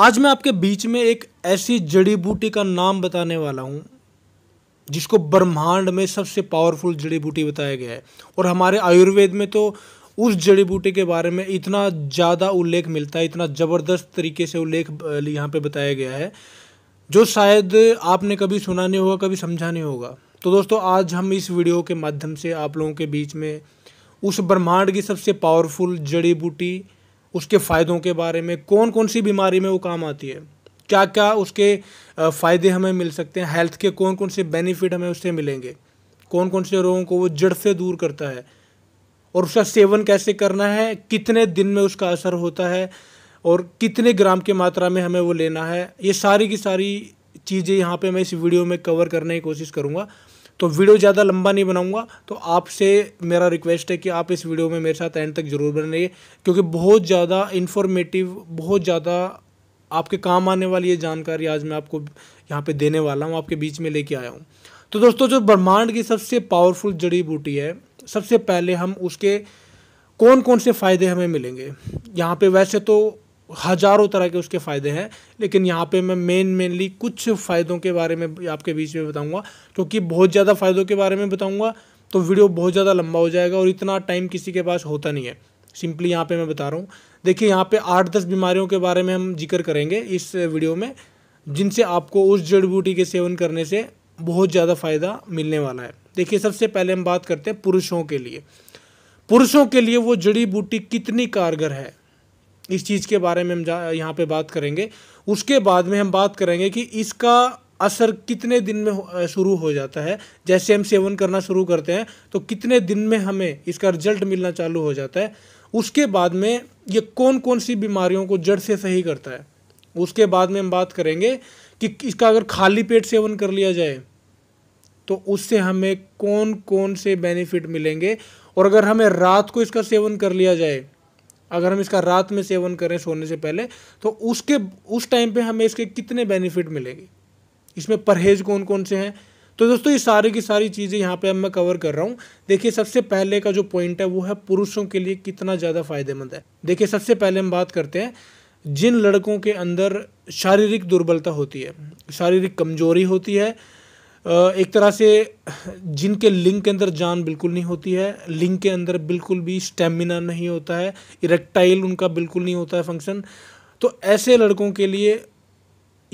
आज मैं आपके बीच में एक ऐसी जड़ी बूटी का नाम बताने वाला हूँ जिसको ब्रह्मांड में सबसे पावरफुल जड़ी बूटी बताया गया है और हमारे आयुर्वेद में तो उस जड़ी बूटी के बारे में इतना ज़्यादा उल्लेख मिलता है इतना ज़बरदस्त तरीके से उल्लेख यहाँ पे बताया गया है जो शायद आपने कभी सुना नहीं होगा कभी समझा नहीं होगा तो दोस्तों आज हम इस वीडियो के माध्यम से आप लोगों के बीच में उस ब्रह्मांड की सबसे पावरफुल जड़ी बूटी उसके फ़ायदों के बारे में कौन कौन सी बीमारी में वो काम आती है क्या क्या उसके फ़ायदे हमें मिल सकते हैं हेल्थ के कौन कौन से बेनिफिट हमें उससे मिलेंगे कौन कौन से रोगों को वो जड़ से दूर करता है और उसका सेवन कैसे करना है कितने दिन में उसका असर होता है और कितने ग्राम की मात्रा में हमें वो लेना है ये सारी की सारी चीज़ें यहाँ पे मैं इस वीडियो में कवर करने की कोशिश करूँगा तो वीडियो ज़्यादा लंबा नहीं बनाऊंगा तो आपसे मेरा रिक्वेस्ट है कि आप इस वीडियो में मेरे साथ एंड तक ज़रूर बन रहिए क्योंकि बहुत ज़्यादा इन्फॉर्मेटिव बहुत ज़्यादा आपके काम आने वाली ये जानकारी आज मैं आपको यहाँ पर देने वाला हूँ आपके बीच में लेके आया हूँ तो दोस्तों जो ब्रह्मांड की सबसे पावरफुल जड़ी बूटी है सबसे पहले हम उसके कौन कौन से फ़ायदे हमें मिलेंगे यहाँ पे वैसे तो हजारों तरह के उसके फ़ायदे हैं लेकिन यहाँ पे मैं मेन मेनली कुछ फ़ायदों के बारे में आपके बीच में बताऊँगा क्योंकि बहुत ज़्यादा फ़ायदों के बारे में बताऊँगा तो वीडियो बहुत ज़्यादा लंबा हो जाएगा और इतना टाइम किसी के पास होता नहीं है सिंपली यहाँ पे मैं बता रहा हूँ देखिए यहाँ पे आठ दस बीमारियों के बारे में हम जिक्र करेंगे इस वीडियो में जिनसे आपको उस जड़ी बूटी के सेवन करने से बहुत ज़्यादा फ़ायदा मिलने वाला है देखिए सबसे पहले हम बात करते हैं पुरुषों के लिए पुरुषों के लिए वो जड़ी बूटी कितनी कारगर है इस चीज़ के बारे में हम यहाँ पे बात करेंगे उसके बाद में हम बात करेंगे कि इसका असर कितने दिन में शुरू हो जाता है जैसे हम सेवन करना शुरू करते हैं तो कितने दिन में हमें इसका रिजल्ट मिलना चालू हो जाता है उसके बाद में ये कौन कौन सी बीमारियों को जड़ से सही करता है उसके बाद में हम बात करेंगे कि इसका अगर खाली पेट सेवन कर लिया जाए तो उससे हमें कौन कौन से बेनिफिट मिलेंगे और अगर हमें रात को इसका सेवन कर लिया जाए अगर हम इसका रात में सेवन करें सोने से पहले तो उसके उस टाइम पे हमें इसके कितने बेनिफिट मिलेंगे इसमें परहेज कौन कौन से हैं तो दोस्तों ये सारी की सारी चीज़ें यहाँ पे अब मैं कवर कर रहा हूँ देखिए सबसे पहले का जो पॉइंट है वो है पुरुषों के लिए कितना ज़्यादा फायदेमंद है देखिए सबसे पहले हम बात करते हैं जिन लड़कों के अंदर शारीरिक दुर्बलता होती है शारीरिक कमजोरी होती है एक तरह से जिनके लिंग के अंदर जान बिल्कुल नहीं होती है लिंग के अंदर बिल्कुल भी स्टेमिना नहीं होता है इरेक्टाइल उनका बिल्कुल नहीं होता है फंक्शन तो ऐसे लड़कों के लिए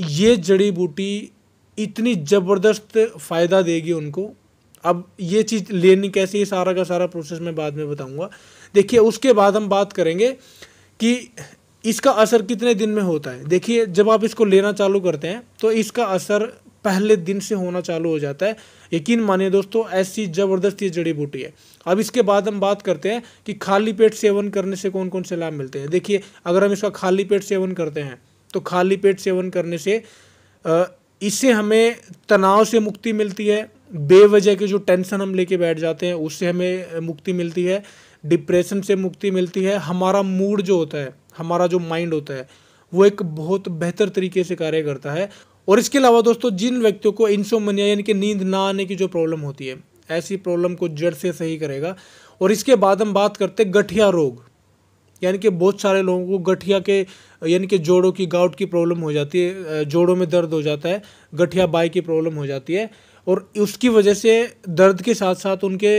ये जड़ी बूटी इतनी ज़बरदस्त फ़ायदा देगी उनको अब ये चीज़ लेनी कैसे ये सारा का सारा प्रोसेस मैं बाद में बताऊंगा देखिए उसके बाद हम बात करेंगे कि इसका असर कितने दिन में होता है देखिए जब आप इसको लेना चालू करते हैं तो इसका असर पहले दिन से होना चालू हो जाता है यकीन मानिए दोस्तों ऐसी ज़बरदस्त ये जड़ी बूटी है अब इसके बाद हम बात करते हैं कि खाली पेट सेवन करने से कौन कौन से लाभ मिलते हैं देखिए अगर हम इसका खाली पेट सेवन करते हैं तो खाली पेट सेवन करने से इससे हमें तनाव से मुक्ति मिलती है बेवजह के जो टेंशन हम लेके बैठ जाते हैं उससे हमें मुक्ति मिलती है डिप्रेशन से मुक्ति मिलती है हमारा मूड जो होता है हमारा जो माइंड होता है वो एक बहुत बेहतर तरीके से कार्य करता है और इसके अलावा दोस्तों जिन व्यक्तियों को इंसोमनिया यानी कि नींद ना आने की जो प्रॉब्लम होती है ऐसी प्रॉब्लम को जड़ से सही करेगा और इसके बाद हम बात करते हैं गठिया रोग यानी कि बहुत सारे लोगों को गठिया के यानी कि जोड़ों की गाउट की प्रॉब्लम हो जाती है जोड़ों में दर्द हो जाता है गठिया बाई की प्रॉब्लम हो जाती है और उसकी वजह से दर्द के साथ साथ उनके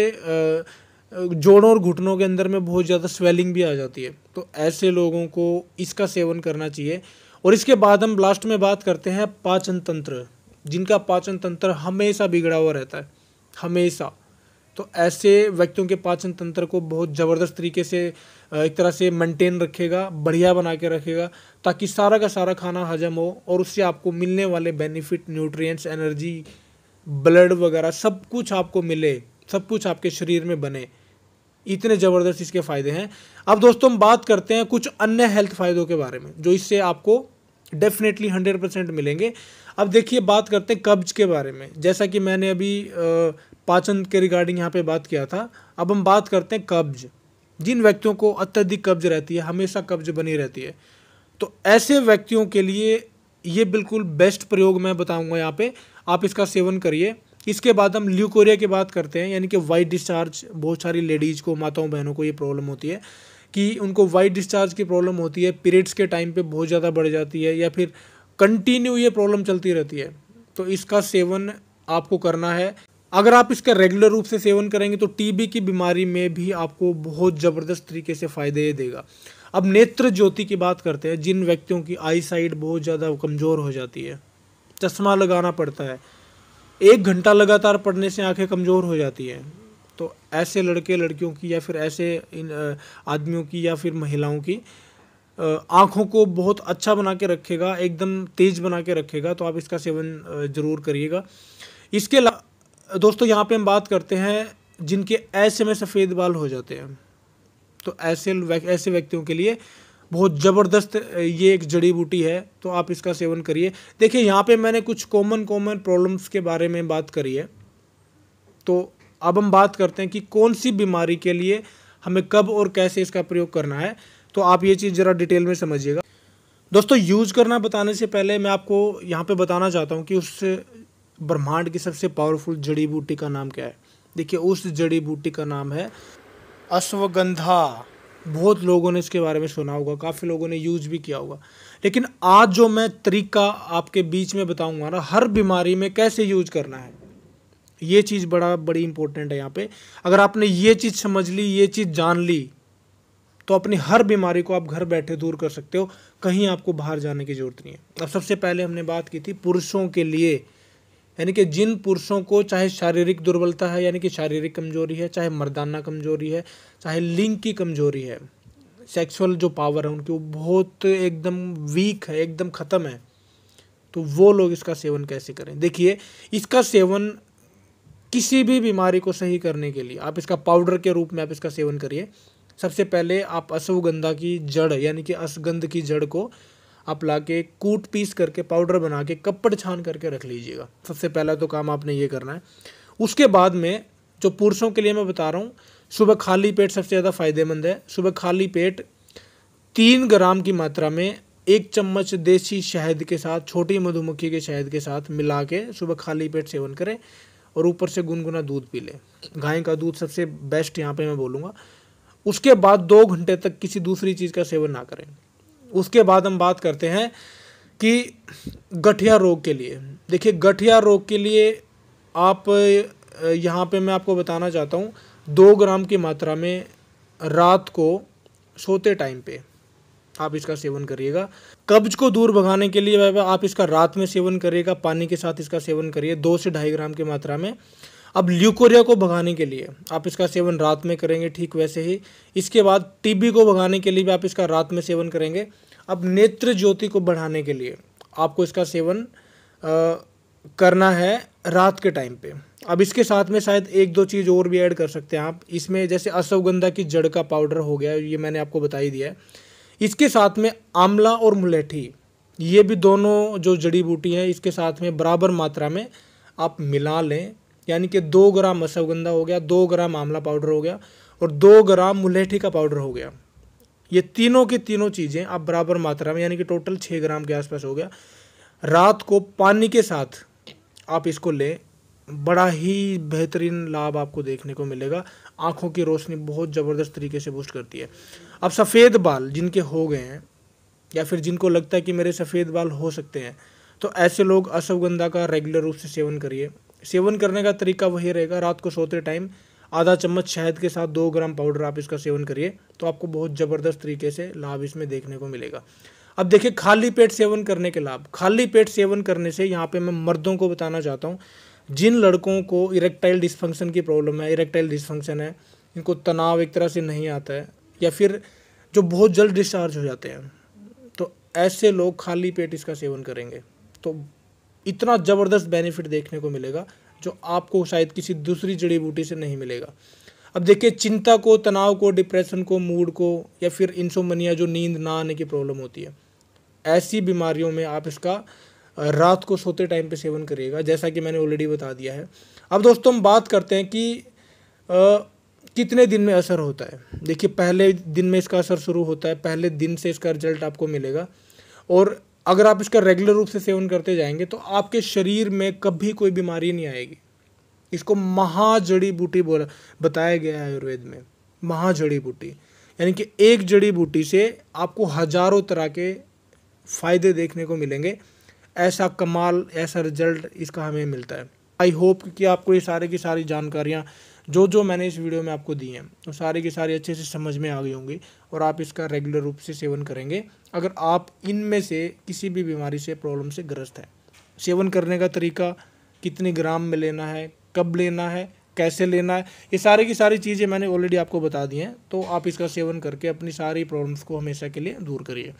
जोड़ों और घुटनों के अंदर में बहुत ज़्यादा स्वेलिंग भी आ जाती है तो ऐसे लोगों को इसका सेवन करना चाहिए और इसके बाद हम लास्ट में बात करते हैं पाचन तंत्र जिनका पाचन तंत्र हमेशा बिगड़ा हुआ रहता है हमेशा तो ऐसे व्यक्तियों के पाचन तंत्र को बहुत ज़बरदस्त तरीके से एक तरह से मेंटेन रखेगा बढ़िया बना के रखेगा ताकि सारा का सारा खाना हजम हो और उससे आपको मिलने वाले बेनिफिट न्यूट्रिएंट्स एनर्जी ब्लड वगैरह सब कुछ आपको मिले सब कुछ आपके शरीर में बने इतने ज़बरदस्त इसके फ़ायदे हैं अब दोस्तों हम बात करते हैं कुछ अन्य हेल्थ फ़ायदों के बारे में जो इससे आपको डेफिनेटली हंड्रेड परसेंट मिलेंगे अब देखिए बात करते हैं कब्ज के बारे में जैसा कि मैंने अभी पाचन के रिगार्डिंग यहाँ पे बात किया था अब हम बात करते हैं कब्ज जिन व्यक्तियों को अत्यधिक कब्ज रहती है हमेशा कब्ज बनी रहती है तो ऐसे व्यक्तियों के लिए ये बिल्कुल बेस्ट प्रयोग मैं बताऊंगा यहाँ पे आप इसका सेवन करिए इसके बाद हम ल्यूकोरिया की बात करते हैं यानी कि वाइट डिस्चार्ज बहुत सारी लेडीज़ को माताओं बहनों को ये प्रॉब्लम होती है कि उनको वाइट डिस्चार्ज की प्रॉब्लम होती है पीरियड्स के टाइम पे बहुत ज़्यादा बढ़ जाती है या फिर कंटिन्यू ये प्रॉब्लम चलती रहती है तो इसका सेवन आपको करना है अगर आप इसका रेगुलर रूप से सेवन करेंगे तो टीबी की बीमारी में भी आपको बहुत ज़बरदस्त तरीके से फ़ायदे देगा अब नेत्र ज्योति की बात करते हैं जिन व्यक्तियों की आई साइड बहुत ज़्यादा कमज़ोर हो जाती है चश्मा लगाना पड़ता है एक घंटा लगातार पढ़ने से आंखें कमज़ोर हो जाती हैं तो ऐसे लड़के लड़कियों की या फिर ऐसे इन आदमियों की या फिर महिलाओं की आँखों को बहुत अच्छा बना के रखेगा एकदम तेज बना के रखेगा तो आप इसका सेवन ज़रूर करिएगा इसके दोस्तों यहाँ पे हम बात करते हैं जिनके ऐसे में सफ़ेद बाल हो जाते हैं तो ऐसे ऐसे व्यक्तियों के लिए बहुत ज़बरदस्त ये एक जड़ी बूटी है तो आप इसका सेवन करिए देखिए यहाँ पे मैंने कुछ कॉमन कॉमन प्रॉब्लम्स के बारे में बात करी है तो अब हम बात करते हैं कि कौन सी बीमारी के लिए हमें कब और कैसे इसका प्रयोग करना है तो आप ये चीज़ ज़रा डिटेल में समझिएगा दोस्तों यूज करना बताने से पहले मैं आपको यहाँ पे बताना चाहता हूँ कि उस ब्रह्मांड की सबसे पावरफुल जड़ी बूटी का नाम क्या है देखिए उस जड़ी बूटी का नाम है अश्वगंधा बहुत लोगों ने इसके बारे में सुना होगा काफ़ी लोगों ने यूज भी किया होगा लेकिन आज जो मैं तरीका आपके बीच में बताऊंगा ना हर बीमारी में कैसे यूज करना है ये चीज़ बड़ा बड़ी इंपॉर्टेंट है यहाँ पे अगर आपने ये चीज़ समझ ली ये चीज़ जान ली तो अपनी हर बीमारी को आप घर बैठे दूर कर सकते हो कहीं आपको बाहर जाने की ज़रूरत नहीं है अब सबसे पहले हमने बात की थी पुरुषों के लिए यानी कि जिन पुरुषों को चाहे शारीरिक दुर्बलता है यानी कि शारीरिक कमजोरी है चाहे मर्दाना कमजोरी है चाहे लिंग की कमजोरी है सेक्सुअल जो पावर है उनकी वो बहुत एकदम वीक है एकदम ख़त्म है तो वो लोग इसका सेवन कैसे करें देखिए इसका सेवन किसी भी बीमारी को सही करने के लिए आप इसका पाउडर के रूप में आप इसका सेवन करिए सबसे पहले आप अश्वगंधा की जड़ यानी कि अश्वगंध की जड़ को आप ला के कूट पीस करके पाउडर बना के कपड़ छान करके रख लीजिएगा सबसे पहला तो काम आपने ये करना है उसके बाद में जो पुरुषों के लिए मैं बता रहा हूँ सुबह खाली पेट सबसे ज़्यादा फायदेमंद है सुबह खाली पेट तीन ग्राम की मात्रा में एक चम्मच देसी शहद के साथ छोटी मधुमक्खी के शहद के साथ मिला के सुबह खाली पेट सेवन करें और ऊपर से गुनगुना दूध पी लें गाय का दूध सबसे बेस्ट यहाँ पे मैं बोलूँगा उसके बाद दो घंटे तक किसी दूसरी चीज़ का सेवन ना करें उसके बाद हम बात करते हैं कि गठिया रोग के लिए देखिए गठिया रोग के लिए आप यहाँ पे मैं आपको बताना चाहता हूँ दो ग्राम की मात्रा में रात को सोते टाइम पे आप इसका सेवन करिएगा कब्ज को दूर भगाने के लिए आप इसका रात में सेवन करिएगा पानी के साथ इसका सेवन करिए दो से ढाई ग्राम की मात्रा में अब ल्यूकोरिया को भगाने के लिए आप इसका सेवन रात में करेंगे ठीक वैसे ही इसके बाद टीबी को भगाने के लिए भी आप इसका रात में सेवन करेंगे अब नेत्र ज्योति को बढ़ाने के लिए आपको इसका सेवन आ, करना है रात के टाइम पे अब इसके साथ में शायद एक दो चीज़ और भी ऐड कर सकते हैं आप इसमें जैसे अश्वगंधा की जड़ का पाउडर हो गया ये मैंने आपको बता ही दिया है इसके साथ में आंवला और मुलेठी ये भी दोनों जो जड़ी बूटी है इसके साथ में बराबर मात्रा में आप मिला लें यानी कि दो ग्राम अश्वगंधा हो गया दो ग्राम आंवला पाउडर हो गया और दो ग्राम मुलेठी का पाउडर हो गया ये तीनों की तीनों चीज़ें आप बराबर मात्रा में यानी कि टोटल छः ग्राम के आसपास हो गया रात को पानी के साथ आप इसको लें बड़ा ही बेहतरीन लाभ आपको देखने को मिलेगा आँखों की रोशनी बहुत ज़बरदस्त तरीके से बूस्ट करती है अब सफ़ेद बाल जिनके हो गए हैं या फिर जिनको लगता है कि मेरे सफ़ेद बाल हो सकते हैं तो ऐसे लोग अश्वगंधा का रेगुलर रूप से सेवन करिए सेवन करने का तरीका वही रहेगा रात को सोते टाइम आधा चम्मच शहद के साथ दो ग्राम पाउडर आप इसका सेवन करिए तो आपको बहुत ज़बरदस्त तरीके से लाभ इसमें देखने को मिलेगा अब देखिए खाली पेट सेवन करने के लाभ खाली पेट सेवन करने से यहाँ पे मैं मर्दों को बताना चाहता हूँ जिन लड़कों को इरेक्टाइल डिसफंक्शन की प्रॉब्लम है इरेक्टाइल डिसफंक्शन है इनको तनाव एक तरह से नहीं आता है या फिर जो बहुत जल्द डिस्चार्ज हो जाते हैं तो ऐसे लोग खाली पेट इसका सेवन करेंगे तो इतना ज़बरदस्त बेनिफिट देखने को मिलेगा जो आपको शायद किसी दूसरी जड़ी बूटी से नहीं मिलेगा अब देखिए चिंता को तनाव को डिप्रेशन को मूड को या फिर इंसोमनिया जो नींद ना आने की प्रॉब्लम होती है ऐसी बीमारियों में आप इसका रात को सोते टाइम पे सेवन करिएगा जैसा कि मैंने ऑलरेडी बता दिया है अब दोस्तों हम बात करते हैं कि आ, कितने दिन में असर होता है देखिए पहले दिन में इसका असर शुरू होता है पहले दिन से इसका रिजल्ट आपको मिलेगा और अगर आप इसका रेगुलर रूप से सेवन करते जाएंगे तो आपके शरीर में कभी कोई बीमारी नहीं आएगी इसको महाजड़ी बूटी बोला बताया गया है आयुर्वेद में महाजड़ी बूटी यानी कि एक जड़ी बूटी से आपको हजारों तरह के फ़ायदे देखने को मिलेंगे ऐसा कमाल ऐसा रिजल्ट इसका हमें मिलता है आई होप कि आपको ये सारे की सारी जानकारियाँ जो जो मैंने इस वीडियो में आपको दी हैं वो सारे की सारी अच्छे से समझ में आ गई होंगी और आप इसका रेगुलर रूप से सेवन करेंगे अगर आप इनमें से किसी भी बीमारी से प्रॉब्लम से ग्रस्त हैं सेवन करने का तरीका कितने ग्राम में लेना है कब लेना है कैसे लेना है ये सारे की सारी चीज़ें मैंने ऑलरेडी आपको बता दी हैं तो आप इसका सेवन करके अपनी सारी प्रॉब्लम्स को हमेशा के लिए दूर करिए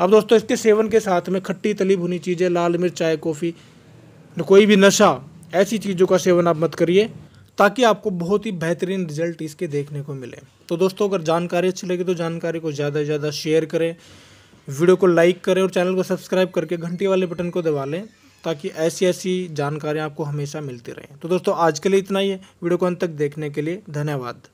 अब दोस्तों इसके सेवन के साथ में खट्टी तली भुनी चीज़ें लाल मिर्च चाय कॉफ़ी कोई भी नशा ऐसी चीज़ों का सेवन आप मत करिए ताकि आपको बहुत ही बेहतरीन रिजल्ट इसके देखने को मिले तो दोस्तों अगर जानकारी अच्छी लगी तो जानकारी को ज़्यादा से ज़्यादा शेयर करें वीडियो को लाइक करें और चैनल को सब्सक्राइब करके घंटी वाले बटन को दबा लें ताकि ऐसी ऐसी जानकारियाँ आपको हमेशा मिलती रहें तो दोस्तों आज के लिए इतना ही है वीडियो को अंत तक देखने के लिए धन्यवाद